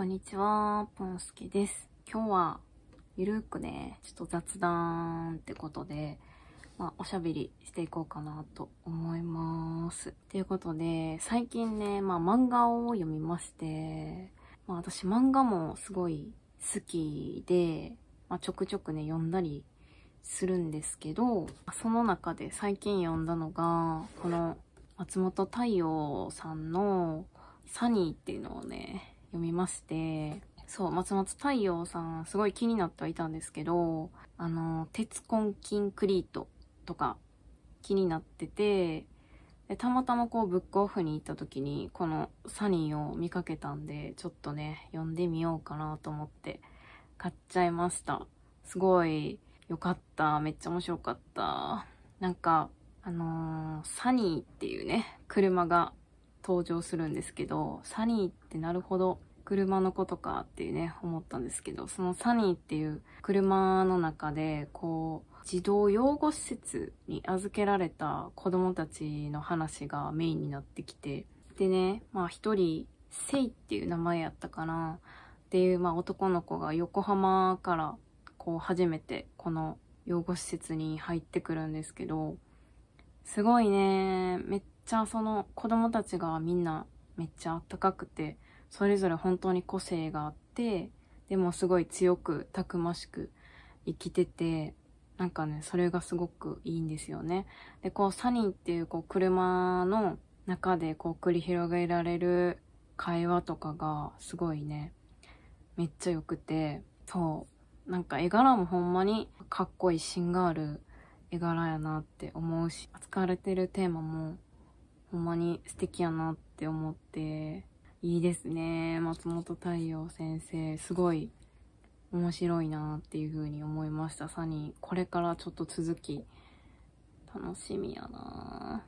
こんにちは、ぽんすけです。今日は、ゆるくね、ちょっと雑談ってことで、まあ、おしゃべりしていこうかなと思います。ということで、最近ね、まあ、漫画を読みまして、まあ、私漫画もすごい好きで、まあ、ちょくちょくね、読んだりするんですけど、その中で最近読んだのが、この松本太陽さんのサニーっていうのをね、読みまして、そう、松松太陽さん、すごい気になってはいたんですけど、あの、鉄キンクリートとか気になってて、でたまたまこうブックオフに行った時にこのサニーを見かけたんでちょっとね読んでみようかなと思って買っちゃいましたすごい良かっためっちゃ面白かったなんかあのー、サニーっていうね車が登場するんですけど、サニーってなるほど車のことかっていうね、思ったんですけど、そのサニーっていう車の中で、こう、児童養護施設に預けられた子供たちの話がメインになってきて、でね、まあ一人、セイっていう名前やったかな、っていう、まあ男の子が横浜から、こう初めてこの養護施設に入ってくるんですけど、すごいね、めっちゃその子供たちがみんなめっちゃあったかくて、それぞれ本当に個性があって、でもすごい強くたくましく生きてて、なんかね、それがすごくいいんですよね。で、こう、サニーっていうこう車の中でこう繰り広げられる会話とかがすごいね、めっちゃ良くて、そう、なんか絵柄もほんまにかっこいい芯がある絵柄やなって思うし、扱われてるテーマもほんまに素敵やなって思って、いいですね。松本太陽先生、すごい面白いなっていうふうに思いました。サニー、これからちょっと続き、楽しみやな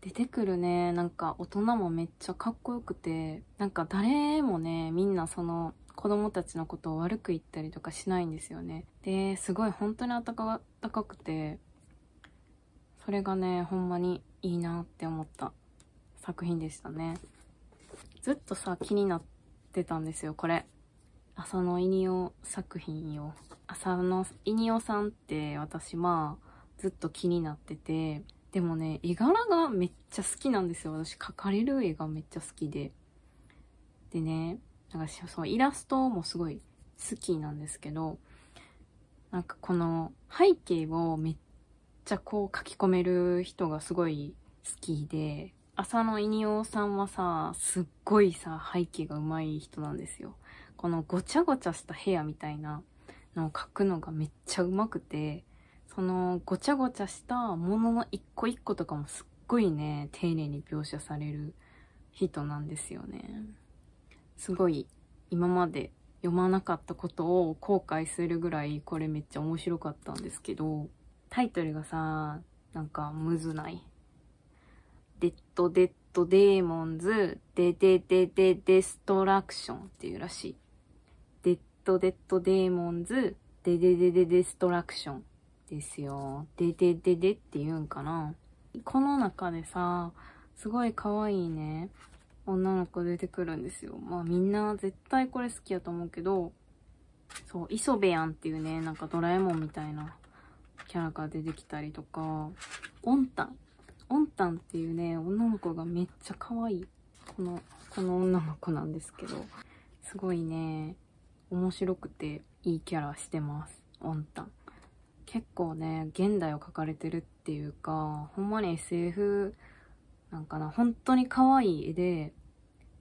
出てくるね、なんか大人もめっちゃかっこよくて、なんか誰もね、みんなその子供たちのことを悪く言ったりとかしないんですよね。で、すごい本当に暖かくて、それがね、ほんまにいいなって思った作品でしたね。ずっとさ、気になってたんですよ、これ。浅野いにお作品を。浅野いにおさんって私まあ、ずっと気になってて、でもね、絵柄がめっちゃ好きなんですよ。私、描かれる絵がめっちゃ好きで。でね、なんかそう、イラストもすごい好きなんですけど、なんかこの背景をめっちゃこう書き込める人がすごい好きで、浅野稲尾さんはさ、すっごいさ、背景が上手い人なんですよ。このごちゃごちゃした部屋みたいなのを描くのがめっちゃ上手くて、そのごちゃごちゃしたものの一個一個とかもすっごいね、丁寧に描写される人なんですよね。すごい今まで読まなかったことを後悔するぐらいこれめっちゃ面白かったんですけど、タイトルがさ、なんかむずない。デッドデッドデーモンズ、デデデデデストラクションっていうらしい。デッドデッドデーモンズ、デデデデデストラクションですよ。デデデデって言うんかな。この中でさ、すごい可愛いね、女の子出てくるんですよ。まあみんな絶対これ好きやと思うけど、そう、磯部やんっていうね、なんかドラえもんみたいなキャラが出てきたりとか、オンタン。オンタンっていうね、女の子がめっちゃ可愛い。この、この女の子なんですけど、すごいね、面白くていいキャラしてます。オンタン。結構ね、現代を描かれてるっていうか、ほんまに SF なんかな、本当に可愛い絵で、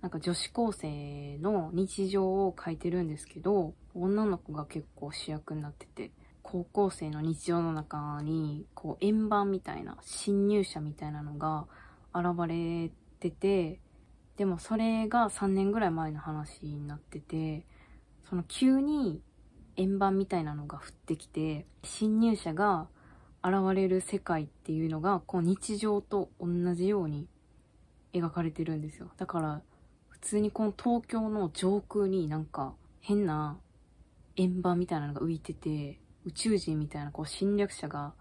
なんか女子高生の日常を描いてるんですけど、女の子が結構主役になってて、高校生の日常の中に、こう、円盤みたいな、侵入者みたいなのが現れてて、でもそれが3年ぐらい前の話になってて、その急に円盤みたいなのが降ってきて、侵入者が現れる世界っていうのが、こう日常と同じように描かれてるんですよ。だから、普通にこの東京の上空になんか変な円盤みたいなのが浮いてて、宇宙人みたいなこう侵略者が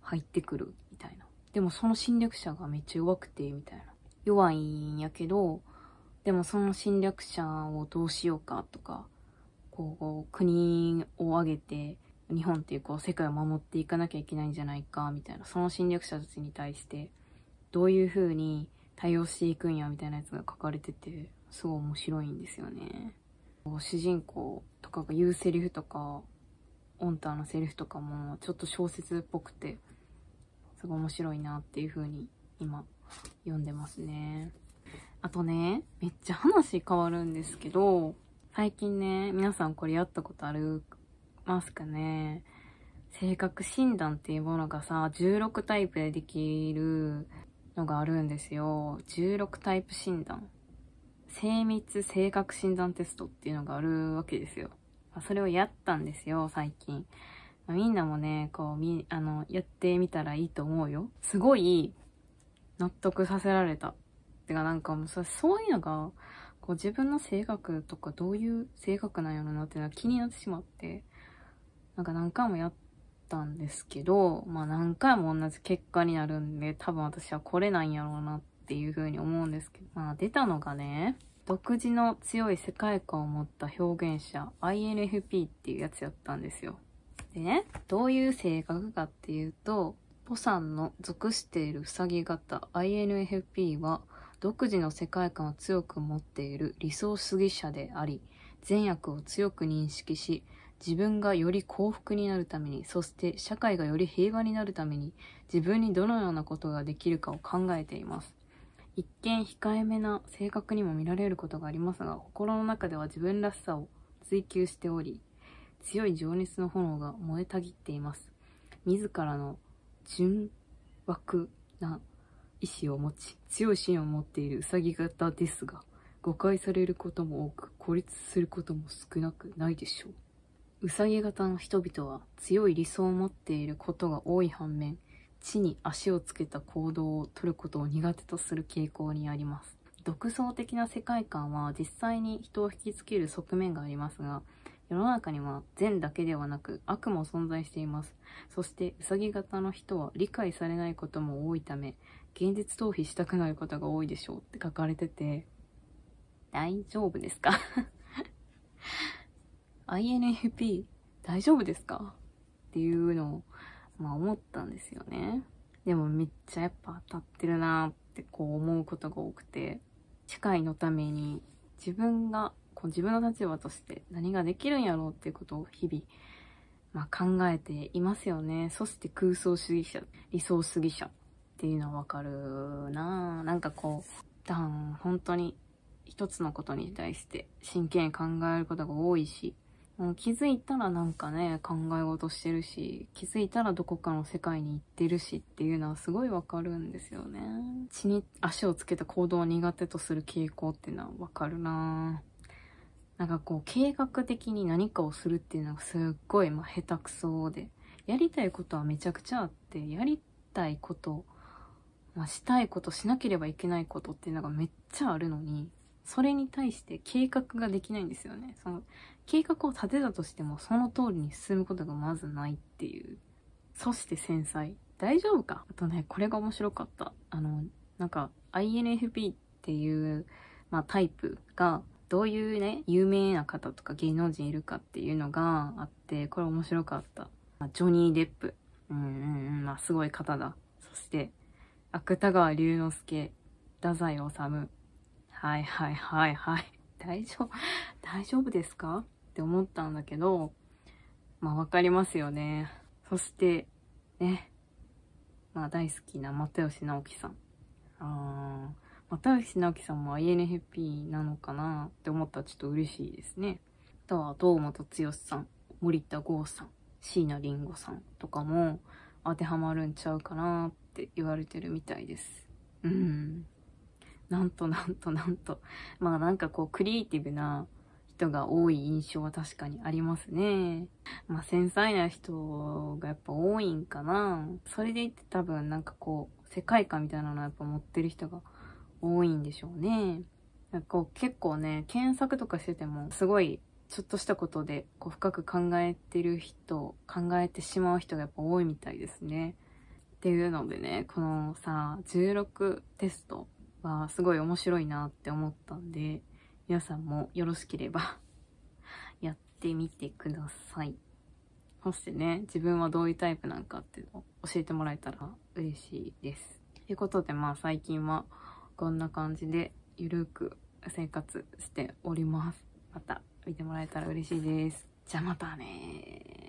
入ってくるみたいな。でもその侵略者がめっちゃ弱くて、みたいな。弱いんやけど、でもその侵略者をどうしようかとか、こう、国を挙げて、日本っていうこう世界を守っていかなきゃいけないんじゃないか、みたいな。その侵略者たちに対して、どういう風に対応していくんや、みたいなやつが書かれてて、すごい面白いんですよね。主人公とかが言うセリフとか、オンターのセリフとかもちょっと小説っぽくてすごい面白いなっていう風に今読んでますね。あとね、めっちゃ話変わるんですけど、最近ね、皆さんこれやったことありますかね性格診断っていうものがさ、16タイプでできるのがあるんですよ。16タイプ診断。精密性格診断テストっていうのがあるわけですよ。まあ、それをやったんですよ、最近。まあ、みんなもね、こう、み、あの、やってみたらいいと思うよ。すごい、納得させられた。てか、なんかもうそ、そういうのが、こう、自分の性格とか、どういう性格なんやろなっていうのは気になってしまって、なんか何回もやったんですけど、まあ何回も同じ結果になるんで、多分私は来れないんやろうなっていうふうに思うんですけど、まあ出たのがね、独自の強い世界観を持った表現者 INFP っていうやつやったんですよ。でね、どういう性格かっていうと、ポさんの属しているふさぎ型 INFP は独自の世界観を強く持っている理想主義者であり、善悪を強く認識し、自分がより幸福になるために、そして社会がより平和になるために、自分にどのようなことができるかを考えています。一見控えめな性格にも見られることがありますが心の中では自分らしさを追求しており強い情熱の炎が燃えたぎっています自らの純枠な意志を持ち強い芯を持っているうさぎ型ですが誤解されることも多く孤立することも少なくないでしょううさぎ型の人々は強い理想を持っていることが多い反面地に足をつけた行動をとることを苦手とする傾向にあります。独創的な世界観は実際に人を引きつける側面がありますが、世の中には善だけではなく悪も存在しています。そしてウサギ型の人は理解されないことも多いため、現実逃避したくなることが多いでしょうって書かれてて、大丈夫ですか ?INFP 大丈夫ですかっていうのをまあ思ったんですよね。でもめっちゃやっぱ当たってるなってこう思うことが多くて、社会のために自分が、こう自分の立場として何ができるんやろうっていうことを日々、まあ、考えていますよね。そして空想主義者、理想主義者っていうのはわかるななんかこう、だん、本当に一つのことに対して真剣に考えることが多いし、もう気づいたらなんかね、考え事してるし、気づいたらどこかの世界に行ってるしっていうのはすごいわかるんですよね。血に足をつけた行動を苦手とする傾向っていうのはわかるななんかこう、計画的に何かをするっていうのがすっごい、まあ、下手くそで、やりたいことはめちゃくちゃあって、やりたいこと、まあ、したいこと、しなければいけないことっていうのがめっちゃあるのに、それに対して計画ができないんですよね。その、計画を立てたとしてもその通りに進むことがまずないっていう。そして繊細。大丈夫かあとね、これが面白かった。あの、なんか INFP っていう、まあ、タイプが、どういうね、有名な方とか芸能人いるかっていうのがあって、これ面白かった。まあ、ジョニー・デップ。うんうんうん、まあすごい方だ。そして、芥川龍之介、太宰治、はいはいはいはい。大丈夫、大丈夫ですかって思ったんだけど、まあわかりますよね。そして、ね。まあ大好きな又吉直樹さん。あー、又吉直樹さんも INFP なのかなって思ったらちょっと嬉しいですね。あとは堂本剛さん、森田剛さん、椎名林檎さんとかも当てはまるんちゃうかなって言われてるみたいです。うん。なんとなんとなんと。まあなんかこうクリエイティブな人が多い印象は確かにありますね。まあ繊細な人がやっぱ多いんかな。それでいて多分なんかこう世界観みたいなのはやっぱ持ってる人が多いんでしょうね。なんかこう結構ね、検索とかしててもすごいちょっとしたことでこう深く考えてる人、考えてしまう人がやっぱ多いみたいですね。っていうのでね、このさ、16テストはすごい面白いなって思ったんで、皆さんもよろしければ やってみてください。そしてね、自分はどういうタイプなんかっていうのを教えてもらえたら嬉しいです。ということで、まあ最近はこんな感じでゆるく生活しております。また見てもらえたら嬉しいです。じゃあまたね